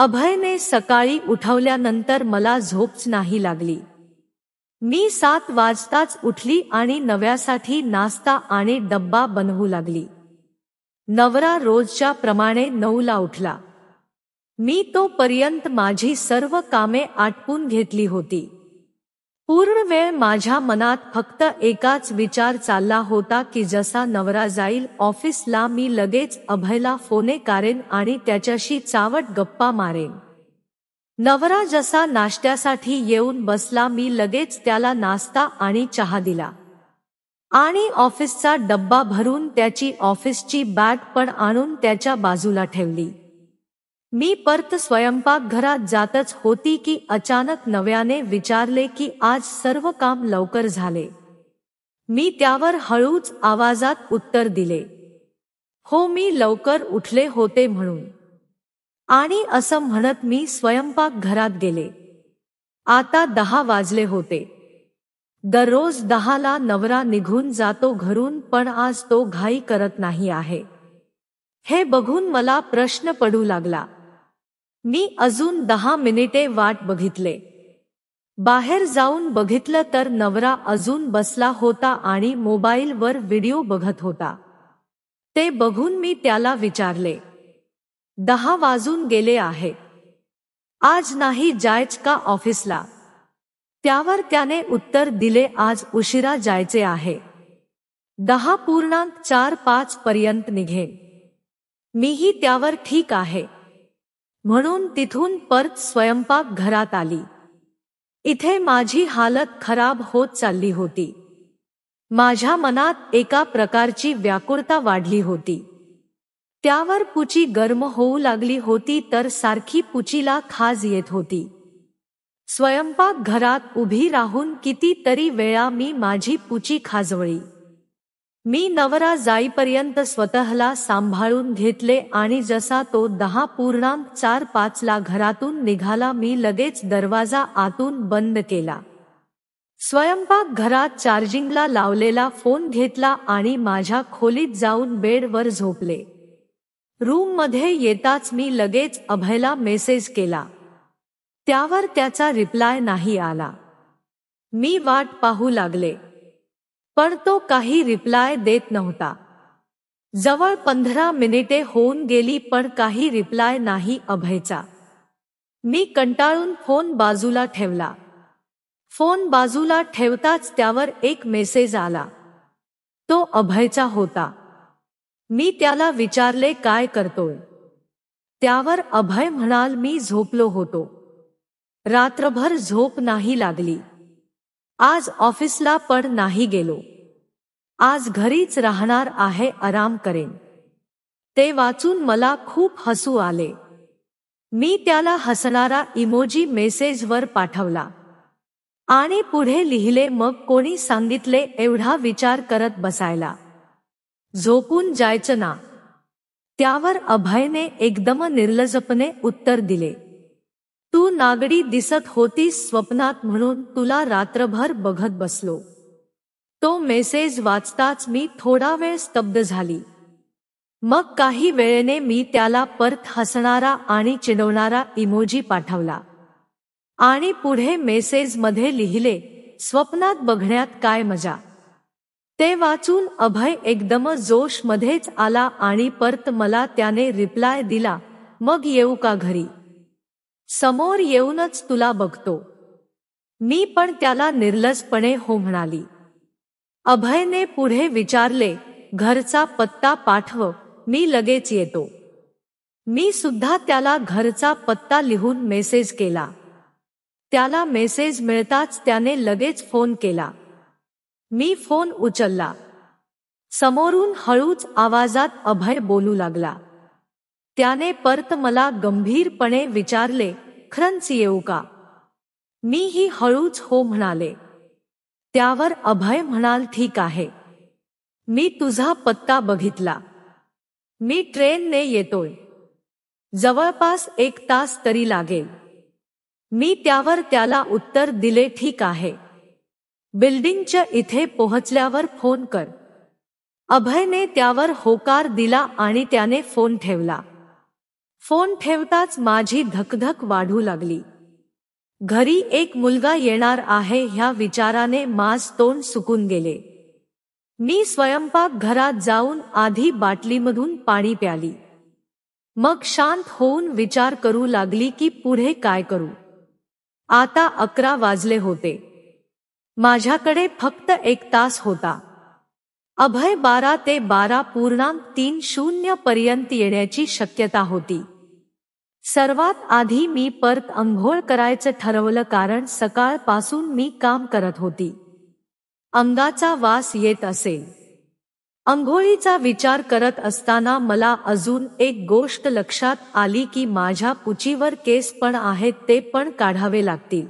अभयने सकाळी उठवल्यानंतर मला झोपच नाही लागली मी सात वाजताच उठली आणि नव्यासाठी नाश्ता आणि डब्बा बनवू लागली नवरा रोजच्या प्रमाणे नऊला उठला मी तोपर्यंत माझी सर्व कामे आटपून घेतली होती पूर्ण वेळ माझ्या मनात फक्त एकाच विचार चालला होता की जसा नवरा जाईल ऑफिसला मी लगेच अभयला फोने कारेन आणि त्याच्याशी चावट गप्पा मारेन नवरा जसा नाश्त्यासाठी येऊन बसला मी लगेच त्याला नाश्ता आणि चहा दिला आणि ऑफिसचा डब्बा भरून त्याची ऑफिसची बॅग पण आणून त्याच्या बाजूला ठेवली मी परत स्वयंपाकघरात जातच होती की अचानक नव्याने विचारले की आज सर्व काम लवकर झाले मी त्यावर हळूच आवाजात उत्तर दिले हो मी लवकर उठले होते म्हणून आणि असं म्हणत मी स्वयंपाकघरात गेले आता दहा वाजले होते दररोज दहाला नवरा निघून जातो घरून पण आज तो घाई करत नाही आहे हे बघून मला प्रश्न पडू लागला मी अजून दहा मिनिटे वाट बघितले बाहेर जाऊन बघितलं तर नवरा अजून बसला होता आणि मोबाईलवर व्हिडिओ बघत होता ते बघून मी त्याला विचारले दहा वाजून गेले आहे आज नाही जायच का ऑफिसला त्यावर त्याने उत्तर दिले आज उशिरा जायचे आहे दहा पूर्णांक चार पाच पर्यंत निघेन मीही त्यावर ठीक आहे म्हणून तिथून परत स्वयंपाक घरात आली इथे माझी हालत खराब होत चालली होती माझ्या मनात एका प्रकारची व्याकुरता वाढली होती त्यावर पुची गर्म होऊ लागली होती तर सारखी पुचीला खाज येत होती स्वयंपाक घरात उभी राहून कितीतरी वेळा मी माझी पुची खाजवळी मी नवरा जाईपर्यंत स्वतःला सांभाळून घेतले आणि जसा तो दहा पूर्णांक चार पाचला घरातून निघाला मी लगेच दरवाजा आतून बंद केला स्वयंपाक घरात चार्जिंगला लावलेला फोन घेतला आणि माझ्या खोलीत जाऊन बेडवर झोपले रूममध्ये येताच मी लगेच अभयला मेसेज केला त्यावर त्याचा रिप्लाय नाही आला मी वाट पाहू लागले पण तो काही रिप्लाय देत नव्हता जवळ पंधरा मिनिटे होऊन गेली पण काही रिप्लाय नाही अभयचा मी कंटाळून फोन बाजूला ठेवला फोन बाजूला ठेवताच त्यावर एक मेसेज आला तो अभयचा होता मी त्याला विचारले काय करतोय त्यावर अभय म्हणाल मी झोपलो होतो रात्रभर झोप नाही लागली आज ऑफिसला पण नाही गेलो आज घरीच राहणार आहे आराम करेन ते वाचून मला खूप हसू आले मी त्याला हसणारा इमोजी मेसेजवर पाठवला आणि पुढे लिहिले मग कोणी सांगितले एवढा विचार करत बसायला झोपून जायचं ना त्यावर अभयने एकदम निर्लजपणे उत्तर दिले तू नागडी दिसत होतीस स्वप्नात म्हणून तुला रात्रभर बघत बसलो तो मेसेज वाचताच मी थोडा वेळ स्तब्ध झाली मग काही वेळेने मी त्याला परत हसणारा आणि चिडवणारा इमोजी पाठवला आणि पुढे मेसेजमध्ये लिहिले स्वप्नात बघण्यात काय मजा ते वाचून अभय एकदम मध्येच आला आणि परत मला त्याने रिप्लाय दिला मग येऊ का घरी समोर येऊनच तुला बघतो मी पण त्याला निर्लजपणे हो म्हणाली अभयने पुढे विचारले घरचा पत्ता पाठव मी लगेच येतो मी सुद्धा त्याला घरचा पत्ता लिहून मेसेज केला त्याला मेसेज मिळताच त्याने लगेच फोन केला मी फोन उचलला समोरून हळूच आवाजात अभय बोलू लागला त्याने परत मला गंभीरपणे विचारले खरंच येऊ का मीही हळूच हो म्हणाले त्यावर अभय म्हणाल ठीक आहे मी तुझा पत्ता बघितला मी ट्रेनने येतोय जवळपास एक तास तरी लागेल मी त्यावर त्याला उत्तर दिले ठीक आहे बिल्डिंगच्या इथे पोहोचल्यावर फोन कर अभयने त्यावर होकार दिला आणि त्याने फोन ठेवला फोन ठेवताच माझी धकधक वाढू लागली घरी एक मुलगा येणार आहे ह्या विचाराने मास तोंड सुकून गेले मी स्वयंपाक घरात जाऊन आधी बाटलीमधून पाणी प्याली मग शांत होऊन विचार करू लागली की पुढे काय करू आता अकरा वाजले होते माझ्याकडे फक्त एक तास होता अभय बारा ते बारा पूर्णांक तीन शून्य पर्यंत येण्याची शक्यता होती सर्वात आधी मी परत अंघोळ करायचं ठरवलं कारण सकाळपासून मी काम करत होती अंगाचा वास येत असेल अंघोळीचा विचार करत असताना मला अजून एक गोष्ट लक्षात आली की माझ्या पुचीवर केस पण आहेत ते पण काढावे लागतील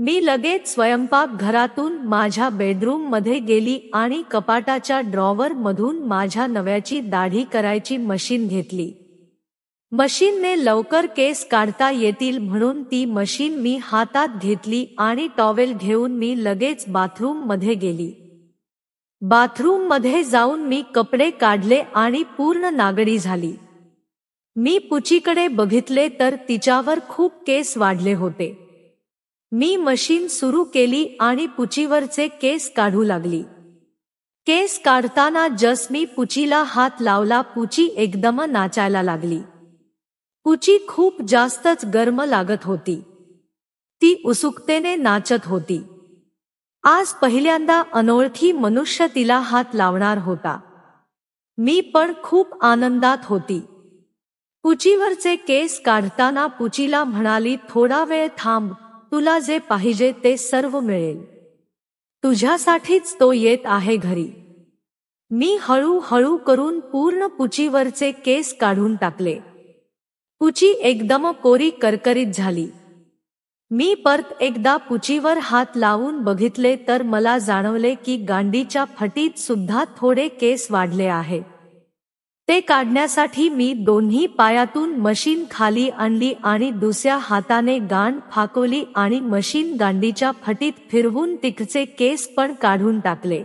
मी लगेच स्वयंपाक घरातून माझ्या बेडरूममध्ये गेली आणि कपाटाच्या ड्रॉवरमधून माझ्या नव्याची दाढी करायची मशीन घेतली मशीनने लवकर केस काढता येतील म्हणून ती मशीन मी हातात घेतली आणि टॉवेल घेऊन मी लगेच बाथरूममध्ये गेली बाथरूममध्ये जाऊन मी कपडे काढले आणि पूर्ण नागडी झाली मी पुचीकडे बघितले तर तिच्यावर खूप केस वाढले होते मी मशीन सुरू केली आणि पुचीवरचे केस काढू लागली केस काढताना जस मी पुचीला हात लावला पुची एकदम नाचायला लागली पुची खूप जास्तच गर्म लागत होती ती उत्सुकतेने नाचत होती आज पहिल्यांदा अनोळखी मनुष्य तिला हात लावणार होता मी पण खूप आनंदात होती पुचीवरचे केस काढताना पुचीला म्हणाली थोडा वेळ थांब तुला जे पाहिजे ते सर्व मिळेल तुझ्यासाठीच तो येत आहे घरी मी हळूहळू करून पूर्ण पुचीवरचे केस काढून टाकले पुची एकदम कोरी करकरीत झाली मी परत एकदा पुचीवर हात लावून बघितले तर मला जाणवले की गांडीच्या फटीत सुद्धा थोडे केस वाढले आहेत ते काढण्यासाठी मी दोन्ही पायातून मशीन खाली आणली आणि दुसऱ्या हाताने गांड फाकवली आणि मशीन गांडीच्या फटीत फिरवून तिकडचे केस पण काढून टाकले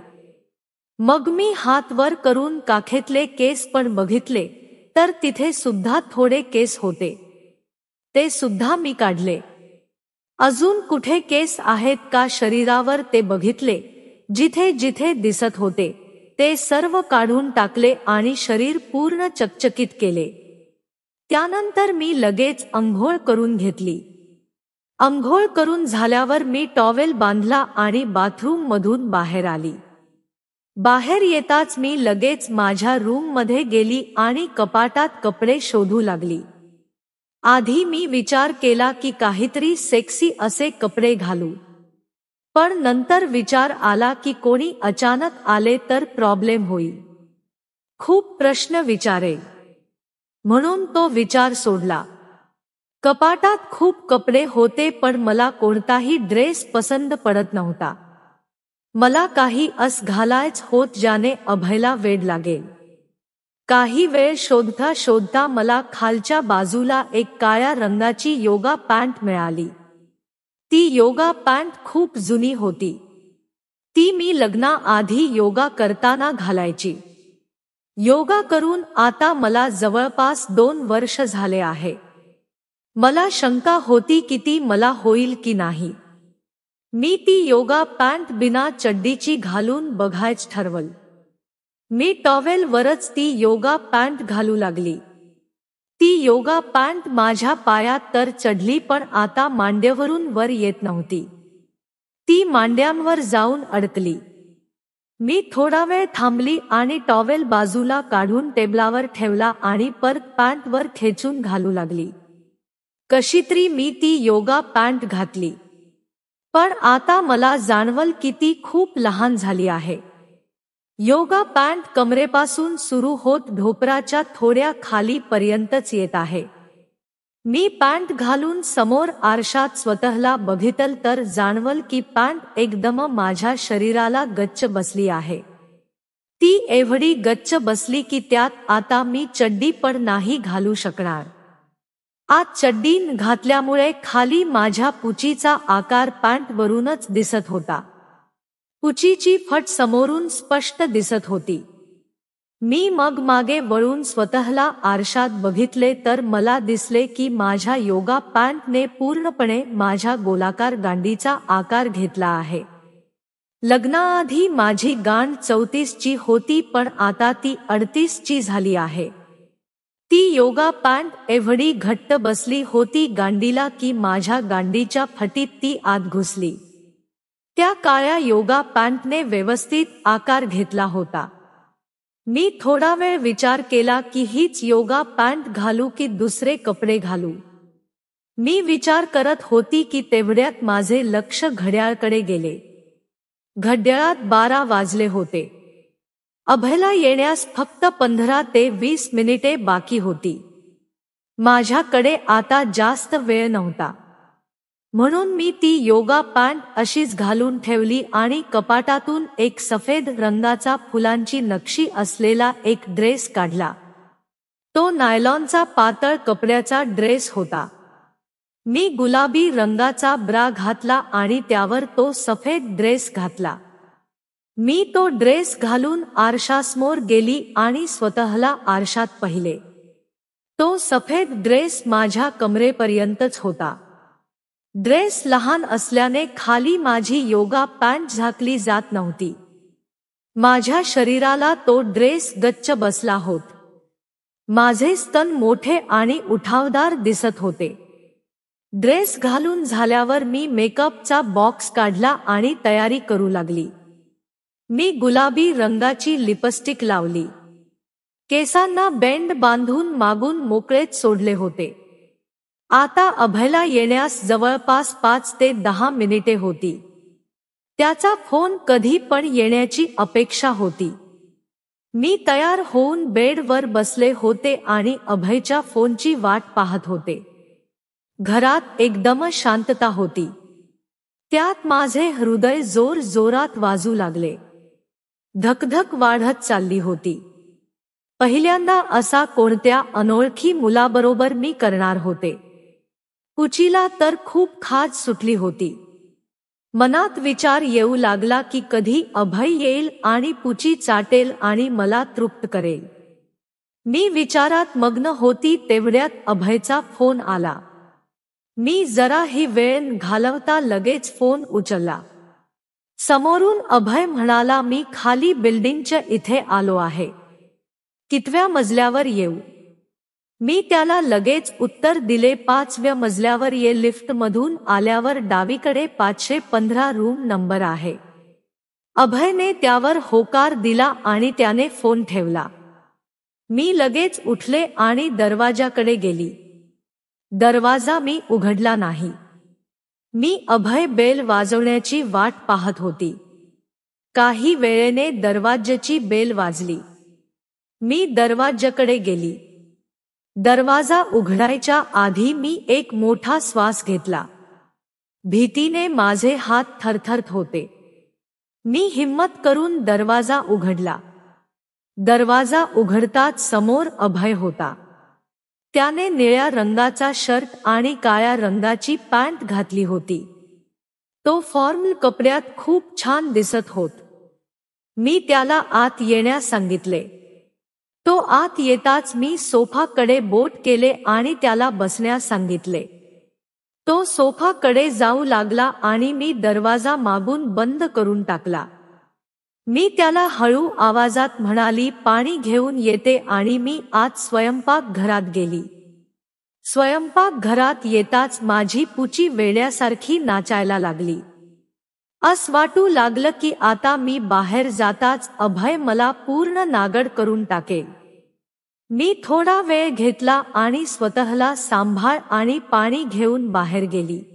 मग मी हात वर करून काखेतले केस पण बघितले तर तिथे सुद्धा थोडे केस होते ते सुद्धा मी काढले अजून कुठे केस आहेत का शरीरावर ते बघितले जिथे जिथे दिसत होते ते सर्व काढून टाकले आणि शरीर पूर्ण चकचकीत केले त्यानंतर मी लगेच अंघोळ करून घेतली अंघोळ करून झाल्यावर मी टॉवेल बांधला आणि बाथरूममधून बाहेर आली बाहेर येताच मी लगेच माझ्या रूममध्ये गेली आणि कपाटात कपडे शोधू लागली आधी मी विचार केला की काहीतरी सेक्सी असे कपडे घालू पण नंतर विचार आला की कोणी अचानक आले तर प्रॉब्लेम होईल खूप प्रश्न विचारे म्हणून तो विचार सोडला कपाटात खूप कपडे होते पण मला कोणताही ड्रेस पसंद पडत नव्हता मला काही अस घालायच होत ज्याने अभयला वेड लागेल काही वेळ शोधता शोधता मला खालच्या बाजूला एक काळ्या रंगाची योगा पॅन्ट मिळाली ती योगा पॅन्ट खूप जुनी होती ती मी लग्नाआधी योगा करताना घालायची योगा करून आता मला जवळपास दोन वर्ष झाले आहे मला शंका होती की ती मला होईल की नाही मी ती योगा पॅन्ट बिना चड्डीची घालून बघायच ठरवल मी टॉवेलवरच ती योगा पॅन्ट घालू लागली ती योगा पॅन्ट माझ्या पायात तर चढली पण आता मांड्यावरून वर येत नव्हती ती मांड्यांवर जाऊन अडकली मी थोडा वेळ थांबली आणि टॉवेल बाजूला काढून टेबलावर ठेवला आणि परत पॅन्टवर खेचून घालू लागली कशीतरी मी ती योगा पॅन्ट घातली पण आता मला जाणवल किती खूप लहान झाली आहे योगा पॅन्ट कमरेपासून सुरू होत ढोपराच्या थोड्या खालीपर्यंतच येत आहे मी पॅन्ट घालून समोर आरशात स्वतःला बघितल तर जाणवल की पॅन्ट एकदम माझ्या शरीराला गच्च बसली आहे ती एवढी गच्च बसली की त्यात आता मी चड्डी पण नाही घालू शकणार आज चड्डी घातल्यामुळे खाली माझ्या पुचीचा आकार पॅन्टवरूनच दिसत होता उचीची फट समोरून स्पष्ट दिसत होती मी मग मागे वळून स्वतःला आरशात बघितले तर मला दिसले की माझ्या योगा पॅन्टने पूर्णपणे माझ्या गोलाकार गांडीचा आकार घेतला आहे लग्नाआधी माझी गांड चौतीसची होती पण आता ती अडतीसची झाली आहे ती योगा पॅन्ट एवढी घट्ट बसली होती गांडीला की माझ्या गांडीच्या फटीत ती आत घुसली त्या काळ्या योगा पॅन्टने व्यवस्थित आकार घेतला होता मी थोडा वेळ विचार केला की हीच योगा पॅन्ट घालू की दुसरे कपडे घालू मी विचार करत होती की तेवढ्यात माझे लक्ष घड्याळकडे गेले घड्याळात बारा वाजले होते अभयला येण्यास फक्त पंधरा ते वीस मिनिटे बाकी होती माझ्याकडे आता जास्त वेळ नव्हता म्हणून मी ती योगा पॅन्ट अशीच घालून ठेवली आणि कपाटातून एक सफेद रंगाचा फुलांची नक्षी असलेला एक ड्रेस काढला तो नायलॉनचा पातळ कपड्याचा ड्रेस होता मी गुलाबी रंगाचा ब्रा घातला आणि त्यावर तो सफेद ड्रेस घातला मी तो ड्रेस घालून आरशासमोर गेली आणि स्वतःला आरशात पाहिले तो सफेद ड्रेस माझ्या कमरेपर्यंतच होता ड्रेस लहान असल्याने खाली माझी योगा पॅन्ट झाकली जात नव्हती माझ्या शरीराला तो ड्रेस गच्च बसला होत माझे स्तन मोठे आणि उठावदार दिसत होते ड्रेस घालून झाल्यावर मी मेकअपचा बॉक्स काढला आणि तयारी करू लागली मी गुलाबी रंगाची लिपस्टिक लावली केसांना बेंड बांधून मागून मोकळेच सोडले होते आता अभयला येण्यास जवळपास पाच ते दहा मिनिटे होती त्याचा फोन कधी पण येण्याची अपेक्षा होती मी तयार होऊन बेडवर बसले होते आणि अभयच्या फोनची वाट पाहत होते घरात एकदम शांतता होती त्यात माझे हृदय जोर जोरात वाजू लागले धकधक वाढत चालली होती पहिल्यांदा असा कोणत्या अनोळखी मुलाबरोबर मी करणार होते पुचीला तर खूप खाज सुटली होती मनात विचार येऊ लागला की कधी अभय येईल आणि पुची चाटेल आणि मला तृप्त करेल मी विचारात मग्न होती तेवढ्यात अभयचा फोन आला मी जरा ही वेळ घालवता लगेच फोन उचलला समोरून अभय म्हणाला मी खाली बिल्डिंगच्या इथे आलो आहे कितव्या मजल्यावर येऊ मी त्याला लगेच उत्तर दिले पाचव्या मजल्यावर ये लिफ्टमधून आल्यावर डावीकडे पाचशे पंधरा रूम नंबर आहे अभयने त्यावर होकार दिला आणि त्याने फोन ठेवला मी लगेच उठले आणि दरवाजाकडे गेली दरवाजा मी उघडला नाही मी अभय बेल वाजवण्याची वाट पाहत होती काही वेळेने दरवाज्याची बेल वाजली मी दरवाज्याकडे गेली दरवाजा उघडायच्या आधी मी एक मोठा श्वास घेतला भीतीने माझे हात थरथरत होते मी हिम्मत करून दरवाजा उघडला दरवाजा उघडताच समोर अभय होता त्याने निळ्या रंगाचा शर्ट आणि काळ्या रंगाची पॅन्ट घातली होती तो फॉर्मल कपड्यात खूप छान दिसत होत मी त्याला आत येण्यास सांगितले तो आत येताच मी सोफाकडे बोट केले आणि त्याला बसण्यास सांगितले तो सोफाकडे जाऊ लागला आणि मी दरवाजा मागून बंद करून टाकला मी त्याला हळू आवाजात म्हणाली पाणी घेऊन येते आणि मी आत स्वयंपाक घरात गेली स्वयंपाक घरात येताच माझी पुची वेड्यासारखी नाचायला लागली अस वाटू लागलं की आता मी बाहेर जाताच अभय मला पूर्ण नागड करून टाकेल मी थोडा वेळ घेतला आणि स्वतःला सांभाळ आणि पाणी घेऊन बाहेर गेली